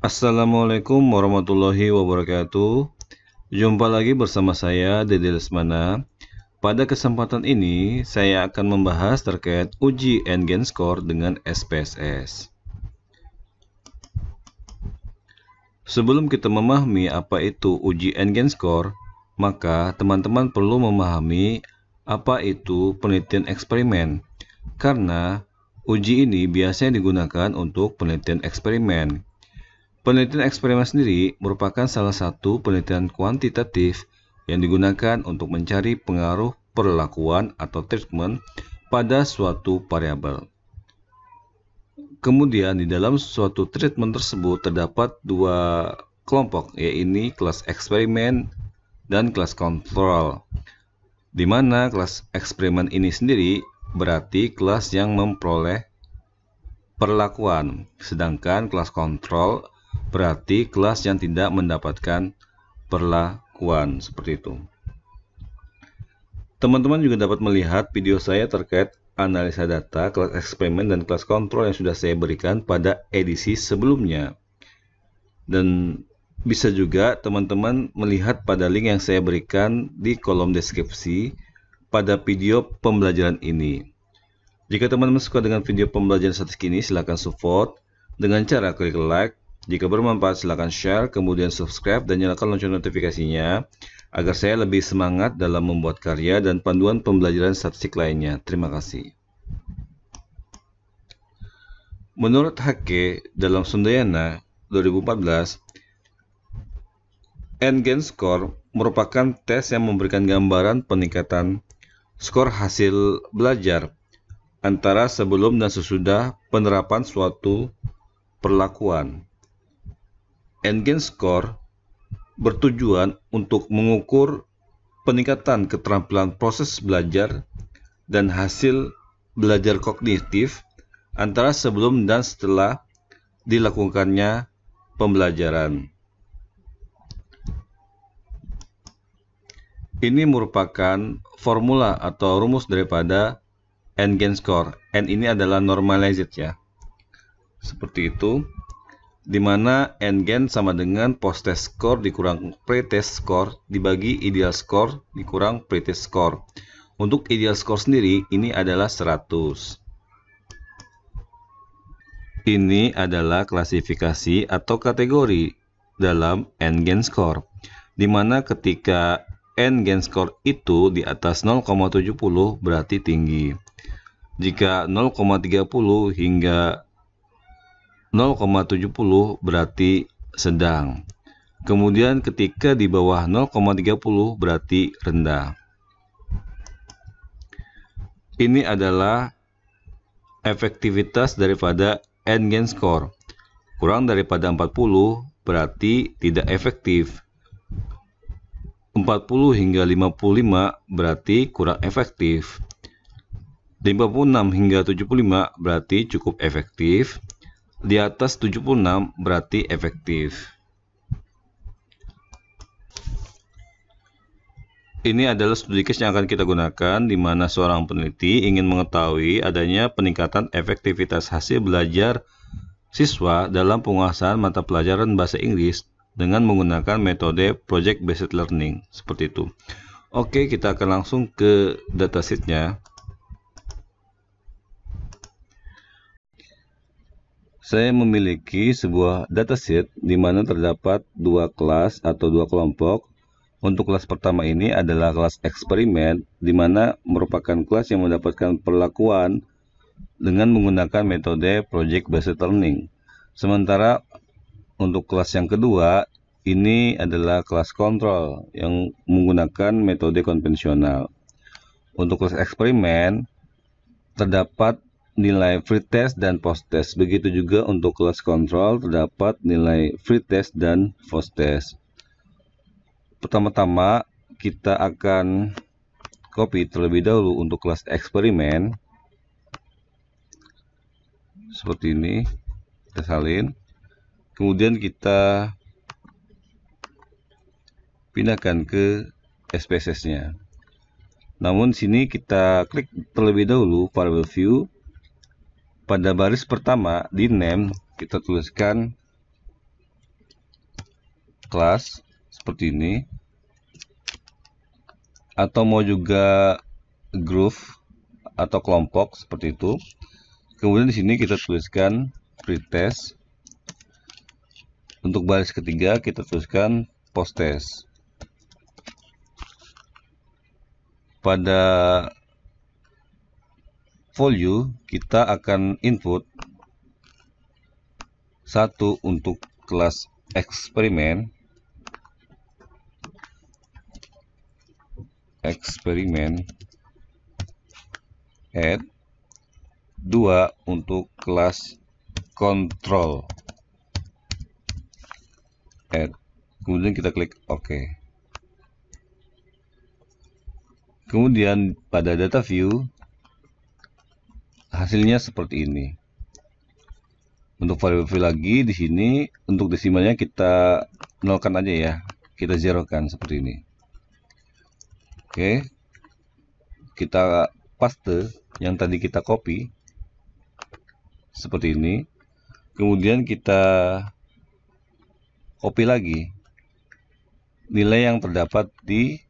Assalamualaikum warahmatullahi wabarakatuh. Jumpa lagi bersama saya Dede Lesmana. Pada kesempatan ini saya akan membahas terkait uji Engen Score dengan SPSS. Sebelum kita memahami apa itu uji Engen Score, maka teman-teman perlu memahami apa itu penelitian eksperimen karena uji ini biasanya digunakan untuk penelitian eksperimen. Penelitian eksperimen sendiri merupakan salah satu penelitian kuantitatif yang digunakan untuk mencari pengaruh perlakuan atau treatment pada suatu variabel. Kemudian di dalam suatu treatment tersebut terdapat dua kelompok, yaitu kelas eksperimen dan kelas kontrol. Di mana kelas eksperimen ini sendiri berarti kelas yang memperoleh perlakuan, sedangkan kelas kontrol berarti kelas yang tidak mendapatkan perlakuan seperti itu. Teman-teman juga dapat melihat video saya terkait analisa data, kelas eksperimen, dan kelas kontrol yang sudah saya berikan pada edisi sebelumnya. Dan bisa juga teman-teman melihat pada link yang saya berikan di kolom deskripsi pada video pembelajaran ini. Jika teman-teman suka dengan video pembelajaran statistik ini, silakan support dengan cara klik like. Jika bermanfaat, silakan share, kemudian subscribe dan nyalakan lonceng notifikasinya agar saya lebih semangat dalam membuat karya dan panduan pembelajaran statistik lainnya. Terima kasih. Menurut Hake, dalam Sundayana 2014, Endgame Score merupakan tes yang memberikan gambaran peningkatan skor hasil belajar antara sebelum dan sesudah penerapan suatu perlakuan. Endgame Score bertujuan untuk mengukur peningkatan keterampilan proses belajar dan hasil belajar kognitif antara sebelum dan setelah dilakukannya pembelajaran. Ini merupakan formula atau rumus daripada gain score. N ini adalah normalized ya. Seperti itu. Dimana gain sama dengan post test score dikurang pre test score dibagi ideal score dikurang pre test score. Untuk ideal score sendiri ini adalah 100. Ini adalah klasifikasi atau kategori dalam gain score. Dimana ketika n score itu di atas 0,70 berarti tinggi. Jika 0,30 hingga 0,70 berarti sedang. Kemudian ketika di bawah 0,30 berarti rendah. Ini adalah efektivitas daripada N-gain score. Kurang daripada 40 berarti tidak efektif. 40 hingga 55 berarti kurang efektif. 56 hingga 75 berarti cukup efektif. Di atas 76 berarti efektif. Ini adalah studi case yang akan kita gunakan di mana seorang peneliti ingin mengetahui adanya peningkatan efektivitas hasil belajar siswa dalam penguasaan mata pelajaran bahasa Inggris dengan menggunakan metode project based learning seperti itu. Oke, kita akan langsung ke datasheetnya. Saya memiliki sebuah datasheet di mana terdapat dua kelas atau dua kelompok. Untuk kelas pertama ini adalah kelas eksperimen, di mana merupakan kelas yang mendapatkan perlakuan dengan menggunakan metode project based learning. Sementara untuk kelas yang kedua, ini adalah kelas kontrol yang menggunakan metode konvensional. Untuk kelas eksperimen, terdapat nilai free test dan post test. Begitu juga untuk kelas kontrol terdapat nilai free test dan post test. Pertama-tama kita akan copy terlebih dahulu untuk kelas eksperimen. Seperti ini, kita salin kemudian kita pindahkan ke SPSS nya namun sini kita klik terlebih dahulu variable view pada baris pertama di name kita tuliskan Class seperti ini atau mau juga groove atau kelompok seperti itu kemudian di sini kita tuliskan pretest untuk baris ketiga kita tuliskan post test. Pada value kita akan input satu untuk kelas eksperimen eksperimen add 2 untuk kelas kontrol add kemudian kita klik OK kemudian pada data view hasilnya seperti ini untuk variable view lagi di sini untuk desimalnya kita nolkan aja ya kita zerokan seperti ini oke kita paste yang tadi kita copy seperti ini kemudian kita copy lagi nilai yang terdapat di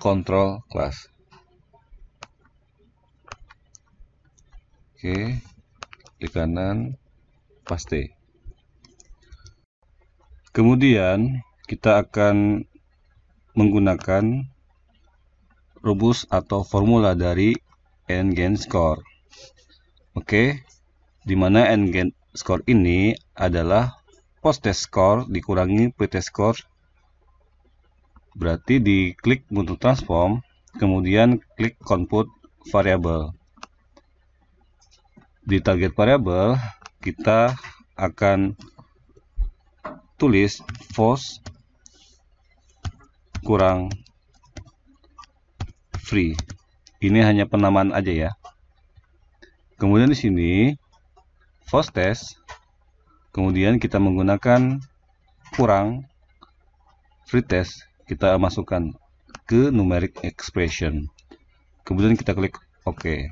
control class Oke, klik kanan, paste. Kemudian kita akan menggunakan rubus atau formula dari n-gen score. Oke, di mana n-gen score ini adalah post test score dikurangi p test score berarti di klik untuk transform kemudian klik compute variable di target variable kita akan tulis false kurang free ini hanya penamaan aja ya kemudian di sini false test kemudian kita menggunakan kurang free test kita masukkan ke numeric expression kemudian kita klik OK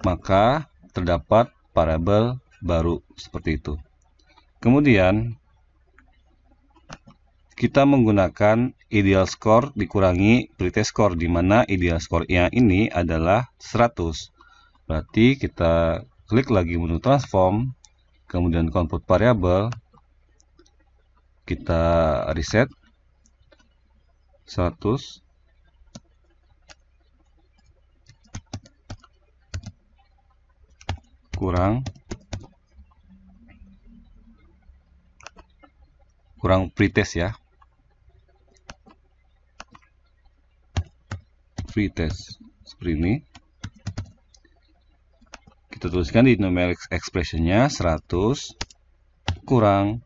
maka terdapat variabel baru seperti itu kemudian kita menggunakan ideal score dikurangi pretest score di mana ideal score yang ini adalah 100. Berarti kita klik lagi menu transform, kemudian compute variable, kita reset 100 kurang kurang pretest ya pretest seperti ini kita tuliskan di numeric expressionnya 100 kurang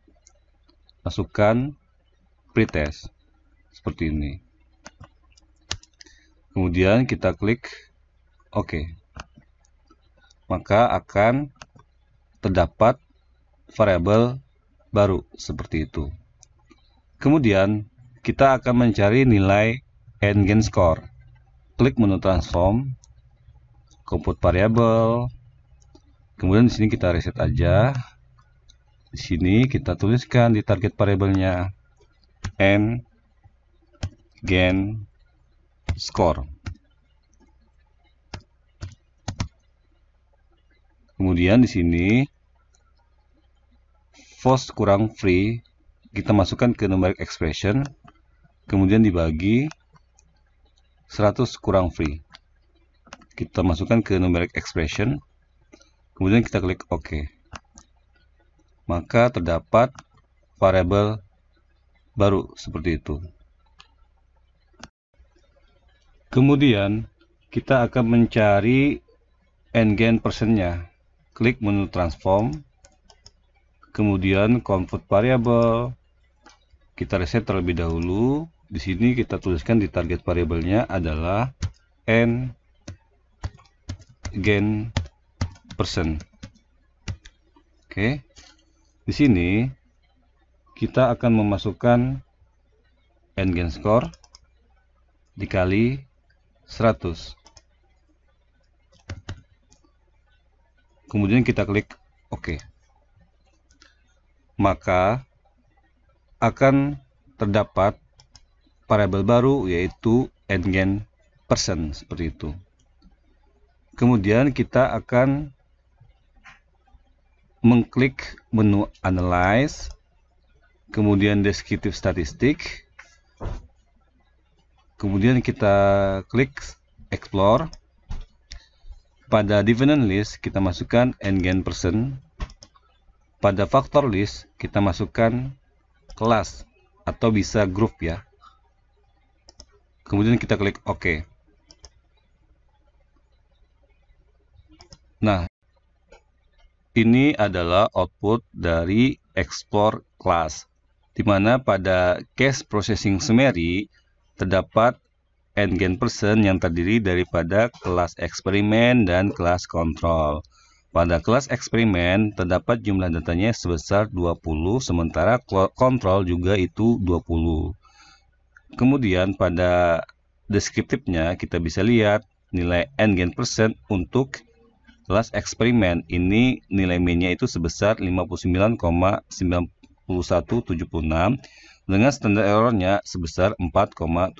masukkan pretest seperti ini kemudian kita klik OK maka akan terdapat variabel baru seperti itu kemudian kita akan mencari nilai Eigen score klik menu transform compute variable kemudian di sini kita reset aja di sini kita tuliskan di target variabelnya n gen score kemudian di sini false kurang free kita masukkan ke numeric expression kemudian dibagi 100 kurang free kita masukkan ke numeric expression Kemudian kita klik OK. Maka terdapat variable baru seperti itu. Kemudian kita akan mencari gain personnya. Klik menu transform, kemudian convert variable. Kita reset terlebih dahulu. Di sini kita tuliskan di target variabelnya adalah n gen Oke. Di sini kita akan memasukkan Engen score dikali 100. Kemudian kita klik OK. Maka akan terdapat variabel baru yaitu Engen persen seperti itu. Kemudian kita akan mengklik menu Analyze, kemudian Descriptive statistik, kemudian kita klik Explore. Pada dividend list kita masukkan n person. Pada faktor list kita masukkan kelas atau bisa grup ya. Kemudian kita klik OK. Nah, ini adalah output dari explore class, di mana pada case processing summary terdapat endgame person yang terdiri daripada kelas eksperimen dan kelas kontrol. Pada kelas eksperimen terdapat jumlah datanya sebesar 20 sementara kontrol juga itu 20. Kemudian pada deskriptifnya kita bisa lihat nilai n person untuk Kelas eksperimen ini nilai minnya itu sebesar 59,9176 dengan standar errornya sebesar 4,72.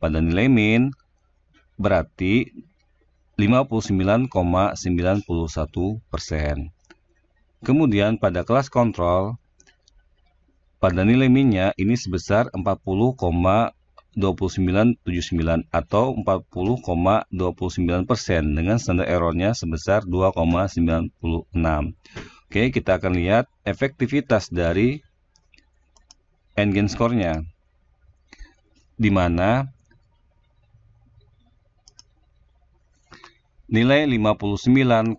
Pada nilai min berarti 59,91%. persen. Kemudian pada kelas kontrol pada nilai minnya ini sebesar 29,79 atau 40,29 persen dengan standar errornya sebesar 2,96. Oke, kita akan lihat efektivitas dari engine score-nya. Di mana nilai 59,91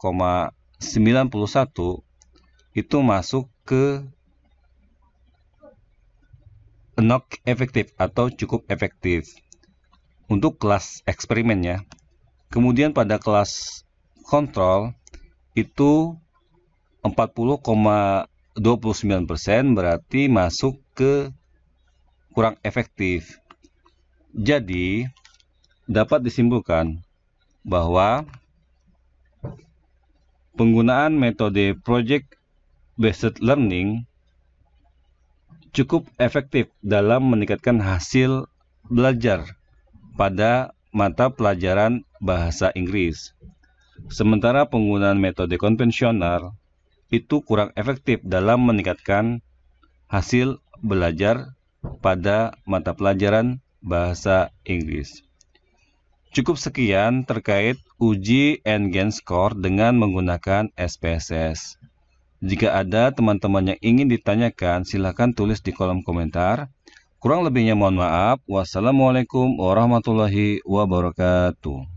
itu masuk ke not efektif atau cukup efektif untuk kelas eksperimennya. Kemudian pada kelas kontrol itu 40,29% berarti masuk ke kurang efektif. Jadi dapat disimpulkan bahwa penggunaan metode project based learning cukup efektif dalam meningkatkan hasil belajar pada mata pelajaran bahasa Inggris. Sementara penggunaan metode konvensional itu kurang efektif dalam meningkatkan hasil belajar pada mata pelajaran bahasa Inggris. Cukup sekian terkait uji Engen score dengan menggunakan SPSS. Jika ada teman-teman yang ingin ditanyakan, silahkan tulis di kolom komentar. Kurang lebihnya mohon maaf. Wassalamualaikum warahmatullahi wabarakatuh.